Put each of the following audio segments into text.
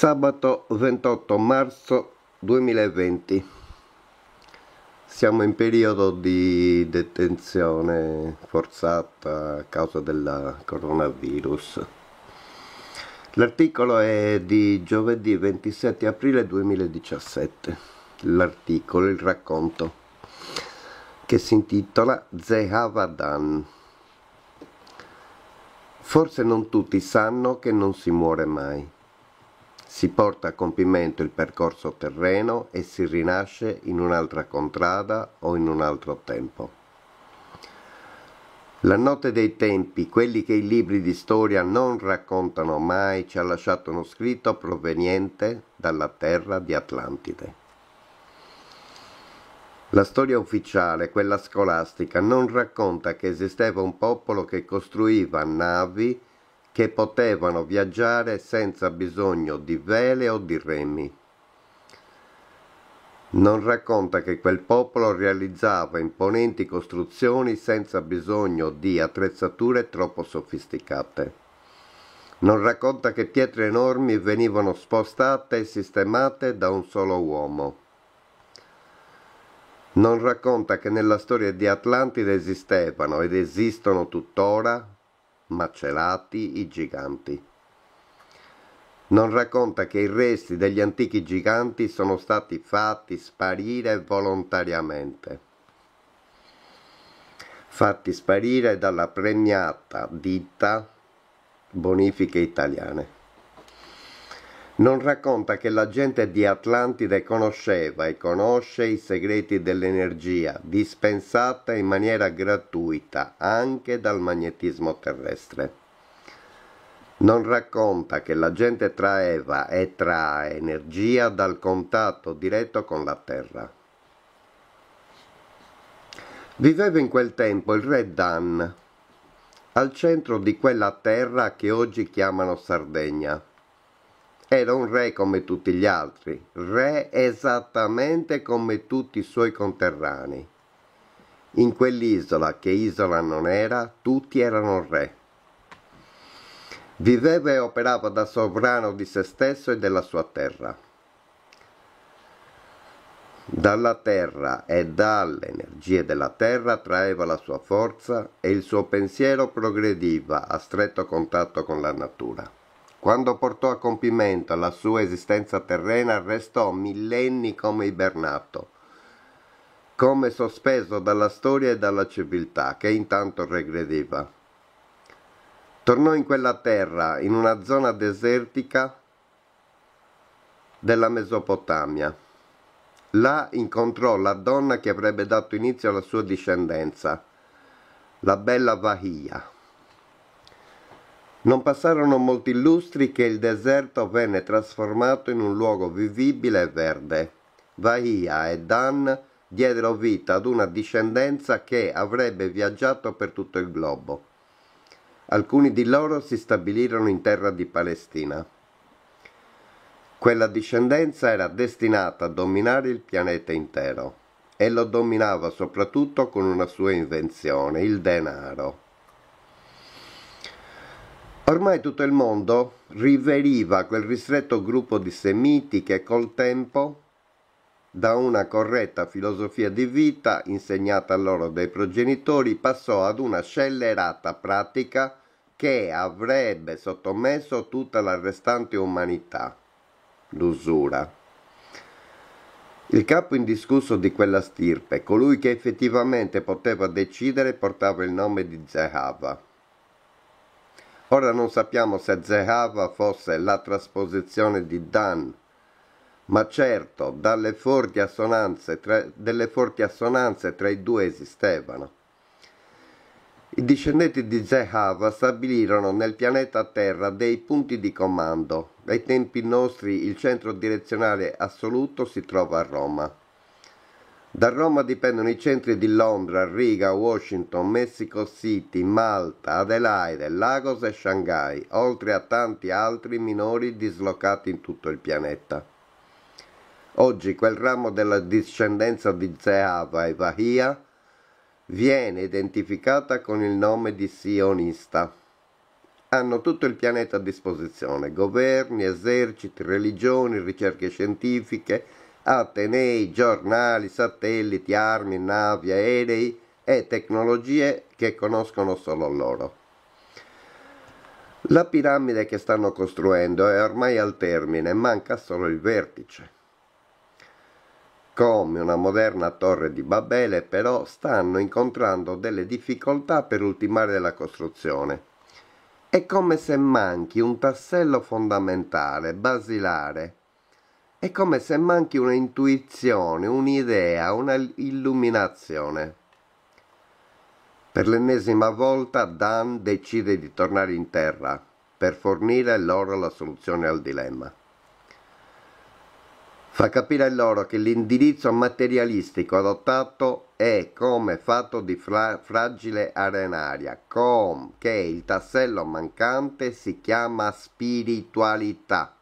Sabato 28 marzo 2020 siamo in periodo di detenzione forzata a causa del coronavirus. L'articolo è di giovedì 27 aprile 2017. L'articolo, il racconto, che si intitola Zehavadan. Forse non tutti sanno che non si muore mai si porta a compimento il percorso terreno e si rinasce in un'altra contrada o in un altro tempo. La notte dei tempi, quelli che i libri di storia non raccontano mai, ci ha lasciato uno scritto proveniente dalla terra di Atlantide. La storia ufficiale, quella scolastica, non racconta che esisteva un popolo che costruiva navi che potevano viaggiare senza bisogno di vele o di remi. Non racconta che quel popolo realizzava imponenti costruzioni senza bisogno di attrezzature troppo sofisticate. Non racconta che pietre enormi venivano spostate e sistemate da un solo uomo. Non racconta che nella storia di Atlantide esistevano ed esistono tuttora macelati i giganti. Non racconta che i resti degli antichi giganti sono stati fatti sparire volontariamente fatti sparire dalla premiata ditta bonifiche italiane non racconta che la gente di Atlantide conosceva e conosce i segreti dell'energia dispensata in maniera gratuita anche dal magnetismo terrestre. Non racconta che la gente traeva e trae energia dal contatto diretto con la Terra. Viveva in quel tempo il re Dan, al centro di quella terra che oggi chiamano Sardegna. Era un re come tutti gli altri, re esattamente come tutti i suoi conterranei. In quell'isola, che isola non era, tutti erano re. Viveva e operava da sovrano di se stesso e della sua terra. Dalla terra e dalle energie della terra traeva la sua forza e il suo pensiero progrediva a stretto contatto con la natura. Quando portò a compimento la sua esistenza terrena, restò millenni come ibernato, come sospeso dalla storia e dalla civiltà, che intanto regrediva. Tornò in quella terra, in una zona desertica della Mesopotamia. Là incontrò la donna che avrebbe dato inizio alla sua discendenza, la bella Vahia. Non passarono molti lustri che il deserto venne trasformato in un luogo vivibile e verde. Bahia e Dan diedero vita ad una discendenza che avrebbe viaggiato per tutto il globo. Alcuni di loro si stabilirono in terra di Palestina. Quella discendenza era destinata a dominare il pianeta intero e lo dominava soprattutto con una sua invenzione, il denaro. Ormai tutto il mondo riveriva quel ristretto gruppo di semiti che col tempo, da una corretta filosofia di vita insegnata loro dai progenitori, passò ad una scellerata pratica che avrebbe sottomesso tutta la restante umanità, l'usura. Il capo indiscusso di quella stirpe, colui che effettivamente poteva decidere, portava il nome di Zehava. Ora non sappiamo se Zehava fosse la trasposizione di Dan, ma certo dalle forti assonanze tra, delle forti assonanze tra i due esistevano. I discendenti di Zehava stabilirono nel pianeta Terra dei punti di comando. Ai tempi nostri il centro direzionale assoluto si trova a Roma. Da Roma dipendono i centri di Londra, Riga, Washington, Mexico City, Malta, Adelaide, Lagos e Shanghai, oltre a tanti altri minori dislocati in tutto il pianeta. Oggi quel ramo della discendenza di Zeava e Bahia viene identificata con il nome di sionista. Hanno tutto il pianeta a disposizione, governi, eserciti, religioni, ricerche scientifiche, Atenei, giornali, satelliti, armi, navi, aerei e tecnologie che conoscono solo loro. La piramide che stanno costruendo è ormai al termine, manca solo il vertice. Come una moderna torre di Babele però stanno incontrando delle difficoltà per ultimare la costruzione. È come se manchi un tassello fondamentale, basilare, è come se manchi un'intuizione, un'idea, un'illuminazione. Per l'ennesima volta Dan decide di tornare in terra per fornire loro la soluzione al dilemma. Fa capire loro che l'indirizzo materialistico adottato è come fatto di fra fragile arenaria, com che il tassello mancante si chiama spiritualità.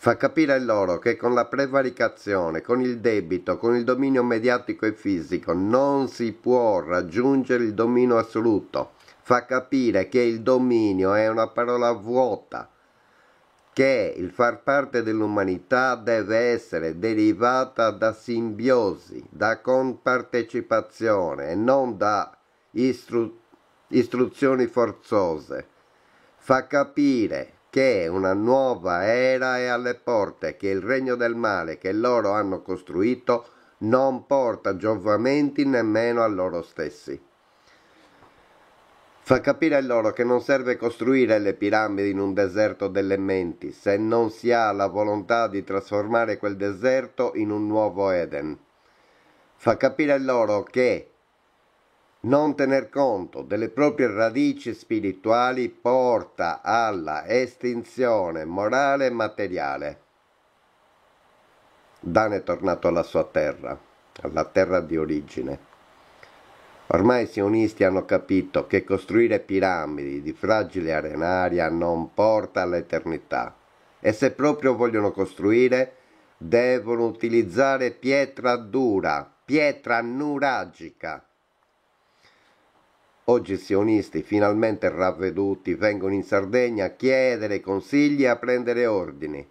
Fa capire loro che con la prevaricazione, con il debito, con il dominio mediatico e fisico non si può raggiungere il dominio assoluto. Fa capire che il dominio è una parola vuota, che il far parte dell'umanità deve essere derivata da simbiosi, da compartecipazione e non da istru- istruzioni forzose. Fa capire che una nuova era è alle porte, che il regno del male che loro hanno costruito non porta giovamenti nemmeno a loro stessi. Fa capire loro che non serve costruire le piramidi in un deserto delle menti, se non si ha la volontà di trasformare quel deserto in un nuovo Eden. Fa capire loro che non tener conto delle proprie radici spirituali porta alla estinzione morale e materiale. Dan è tornato alla sua terra, alla terra di origine. Ormai i sionisti hanno capito che costruire piramidi di fragile arenaria non porta all'eternità e se proprio vogliono costruire devono utilizzare pietra dura, pietra nuragica Oggi sionisti finalmente ravveduti vengono in Sardegna a chiedere consigli e a prendere ordini.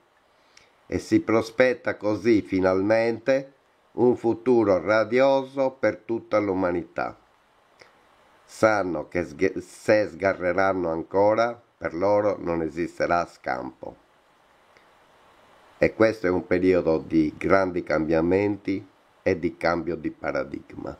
E si prospetta così finalmente un futuro radioso per tutta l'umanità. Sanno che se sgarreranno ancora, per loro non esisterà scampo. E questo è un periodo di grandi cambiamenti e di cambio di paradigma.